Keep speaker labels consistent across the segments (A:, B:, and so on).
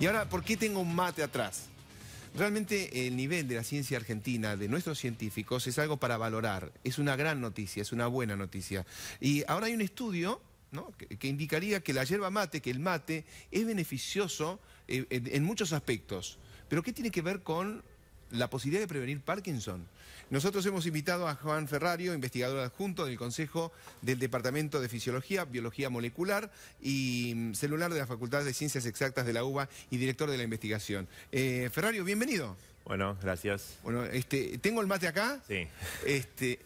A: Y ahora, ¿por qué tengo un mate atrás? Realmente el nivel de la ciencia argentina, de nuestros científicos, es algo para valorar. Es una gran noticia, es una buena noticia. Y ahora hay un estudio que, indicaría que la yerba mate, que el mate, es beneficioso eh, en, muchos aspectos. Pero ¿qué tiene que ver con la posibilidad de prevenir Parkinson. Nosotros hemos invitado a Juan Ferrario, investigador adjunto del Consejo del Departamento de Fisiología, Biología Molecular y mm, Celular de la Facultad de Ciencias Exactas de la UBA y director de la investigación. Eh, Ferrario, bienvenido. Bueno, gracias. Bueno, este, tengo el mate acá. Sí. Este,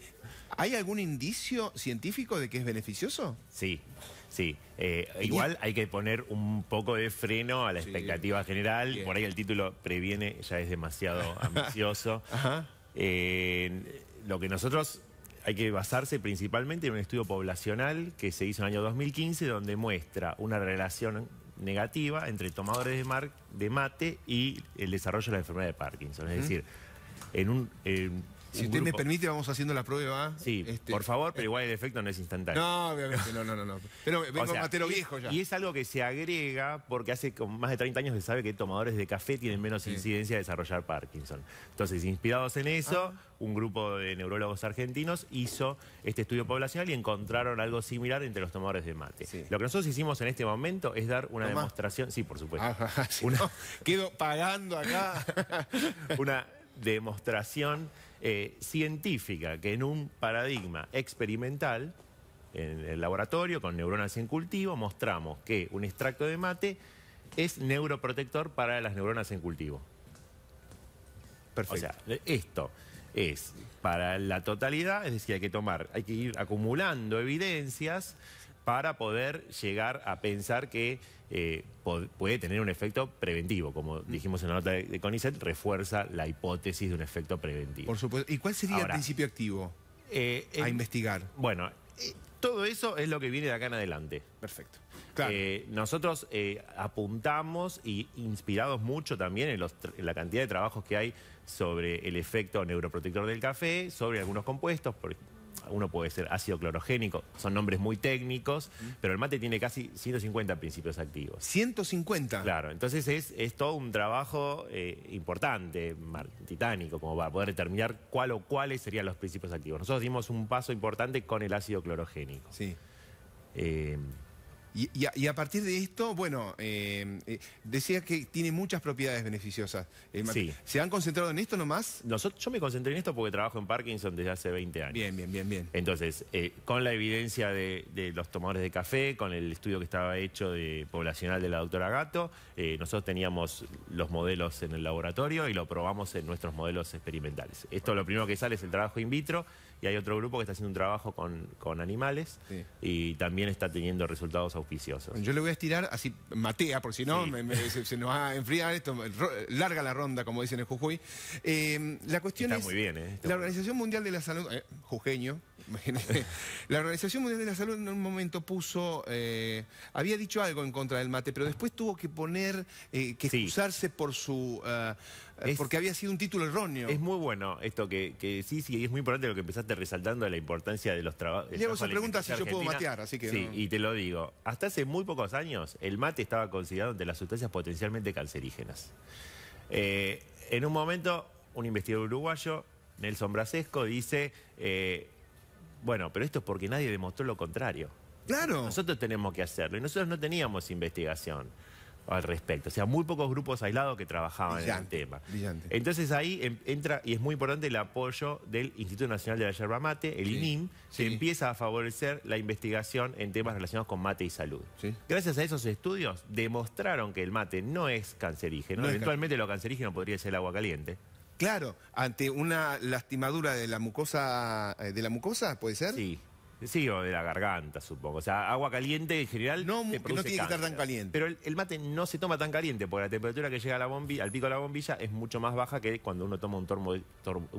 A: ¿Hay algún indicio científico de que es beneficioso?
B: Sí. Sí, eh, igual hay que poner un poco de freno a la expectativa general. Por ahí el título previene, ya es demasiado ambicioso. Eh, lo que nosotros hay que basarse principalmente en un estudio poblacional que se hizo en el año 2015, donde muestra una relación negativa entre tomadores de, mate y el desarrollo de la enfermedad de Parkinson. Es decir, en un, si usted me permite,
A: vamos haciendo la prueba.
B: Sí, este, por favor, pero eh, igual el efecto no es instantáneo. No, obviamente, no, no,
A: no. Pero vengo o matero viejo ya. Y
B: es algo que se agrega porque hace más de 30 años se sabe que tomadores de café tienen menos incidencia de desarrollar Parkinson. Entonces, inspirados en eso, ah. un grupo de neurólogos argentinos hizo este estudio poblacional y encontraron algo similar entre los tomadores de mate. Lo que nosotros hicimos en este momento es dar una demostración... Sí, por supuesto. Ah, quedo pagando acá. una demostración eh, científica que en un paradigma experimental, en el laboratorio, con neuronas en cultivo, mostramos que un extracto de mate es neuroprotector para las neuronas en cultivo. Perfecto. O sea, esto es para la totalidad, es decir, hay que tomar, hay que ir acumulando evidencias para poder llegar a pensar que eh, puede tener un efecto preventivo. Como mm. dijimos en la nota de, CONICET, refuerza la hipótesis de un efecto preventivo. Por supuesto.
A: ¿Y cuál sería el principio activo eh, a investigar?
B: Bueno, eh, todo eso es lo que viene de acá en adelante. Perfecto. nosotros apuntamos y inspirados mucho también en, la cantidad de trabajos que hay sobre el efecto neuroprotector del café, sobre algunos compuestos, por, uno puede ser ácido clorogénico, son nombres muy técnicos, pero el mate tiene casi 150 principios activos. ¿150? Claro, entonces es, es todo un trabajo eh, importante, titánico, como para poder determinar cuál o cuáles serían los principios activos. Nosotros dimos un paso importante con el ácido clorogénico. Sí.
A: Eh, y, a, partir de esto, bueno, decías eh, eh, decía que tiene muchas propiedades beneficiosas. Eh, ¿Se han concentrado en esto nomás? Nosotros, yo me concentré en esto
B: porque trabajo en Parkinson desde hace 20 años. Bien, bien, bien, bien. Entonces, con la evidencia de, de, los tomadores de café, con el estudio que estaba hecho de poblacional de la doctora Gato, nosotros teníamos los modelos en el laboratorio y lo probamos en nuestros modelos experimentales. Esto lo primero que sale es el trabajo in vitro y hay otro grupo que está haciendo un trabajo con, animales y también está teniendo resultados auspiciosos.
A: Yo le voy a estirar así, matea, por si no, se, nos va a enfriar esto. Larga la ronda, como dicen en Jujuy. Eh, la cuestión es... ¿eh? la Organización Mundial de la Salud, eh, jujeño, La Organización Mundial de la Salud en un momento puso, eh, había dicho algo en contra del mate, pero después tuvo que poner, eh, que excusarse por su, eh, porque había sido un título erróneo. Es muy bueno esto que,
B: sí, sí, es muy importante lo que empezaste resaltando de la importancia de los trabajos. Le hago pregunta si yo puedo matear, así que... Sí, y te lo digo. Hasta hace muy pocos años el mate estaba considerado entre las sustancias potencialmente cancerígenas. en un momento, un investigador uruguayo, Nelson Brasesco, dice... Bueno, pero esto es porque nadie demostró lo contrario. Claro. Nosotros tenemos que hacerlo. Y nosotros no teníamos investigación al respecto. O sea, muy pocos grupos aislados que trabajaban en el tema. Brillante. Entonces ahí em, entra, y es muy importante el apoyo del Instituto Nacional de la Yerba Mate, el INIM, que empieza a favorecer la investigación en temas relacionados con mate y salud. Gracias a esos estudios demostraron que el mate no es cancerígeno. Eventualmente lo cancerígeno podría ser el agua caliente.
A: Claro, ante una lastimadura de la mucosa, eh, de la mucosa, ¿puede ser? Sí, Sí, o de la garganta, supongo.
B: O sea, agua caliente en general. No, no tiene que estar tan caliente. Pero el, mate no se toma tan caliente, porque la temperatura que llega la al pico de la bombilla es mucho más baja que cuando uno toma un, sorbo de,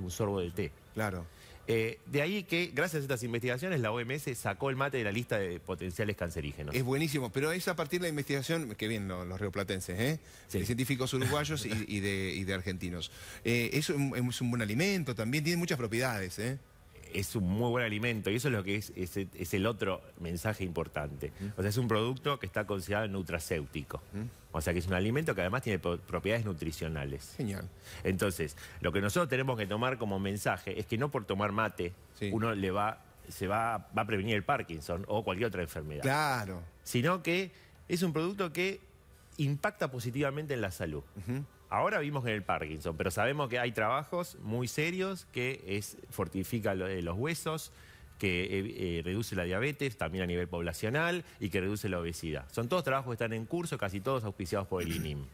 B: sorbo del té. Claro. Eh, de ahí que, gracias a estas investigaciones, la OMS sacó el mate de la lista de potenciales cancerígenos.
A: Es buenísimo, pero es a partir de la investigación, que bien los, rioplatenses, ¿eh? de científicos uruguayos y, de, argentinos. Eh, es, un, es un buen alimento, también tiene muchas propiedades. ¿eh? es un muy buen alimento y eso es lo que es, el otro mensaje
B: importante. O sea, es un producto que está considerado nutracéutico. O sea, que es un alimento que además tiene propiedades nutricionales. Genial. Entonces, lo que nosotros tenemos que tomar como mensaje es que no por tomar mate uno le va se va, a prevenir el Parkinson o cualquier otra enfermedad. Claro. Sino que es un producto que impacta positivamente en la salud ahora vimos en el Parkinson, pero sabemos que hay trabajos muy serios que es, fortifica eh, los huesos, que eh, eh, reduce la diabetes también a nivel poblacional y que reduce la obesidad. Son todos trabajos que están en curso, casi todos auspiciados por el INIM.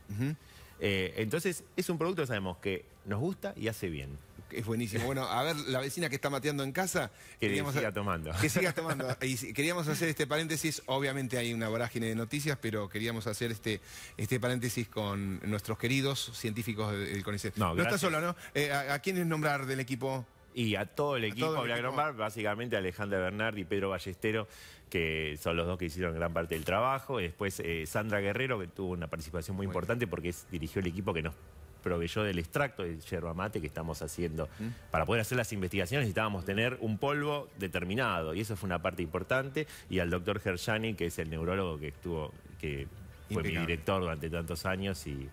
B: entonces, es un producto que sabemos que nos gusta y hace bien. Es buenísimo. Bueno,
A: a ver, la vecina que está mateando en casa. Que siga tomando. Que siga tomando. Y queríamos hacer este paréntesis. Obviamente hay una vorágine de noticias, pero queríamos hacer este, este paréntesis con nuestros queridos científicos del CONICET. No, no está solo, ¿no? Eh, ¿a, quién es nombrar del equipo?
B: Y a todo el equipo, de básicamente Alejandra Bernard y Pedro Ballestero, que son los dos que hicieron gran parte del trabajo. Y después eh, Sandra Guerrero, que tuvo una participación muy importante porque dirigió el equipo que no proveyó del extracto de yerba mate que estamos haciendo. Para poder hacer las investigaciones necesitábamos tener un polvo determinado y eso fue una parte importante. Y al doctor Gershani, que es el neurólogo que estuvo, que fue mi director durante tantos años y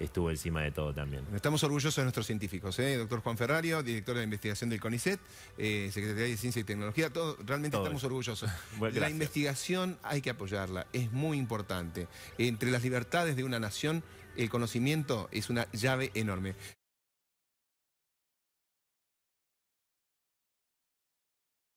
A: estuvo encima de todo también. Estamos orgullosos de nuestros científicos, ¿eh? doctor Juan Ferrario, director de investigación del CONICET, eh, Secretaría de Ciencia y Tecnología, todo, realmente estamos orgullosos. la investigación hay que apoyarla, es muy importante. Entre las libertades de una nación el conocimiento es una llave enorme.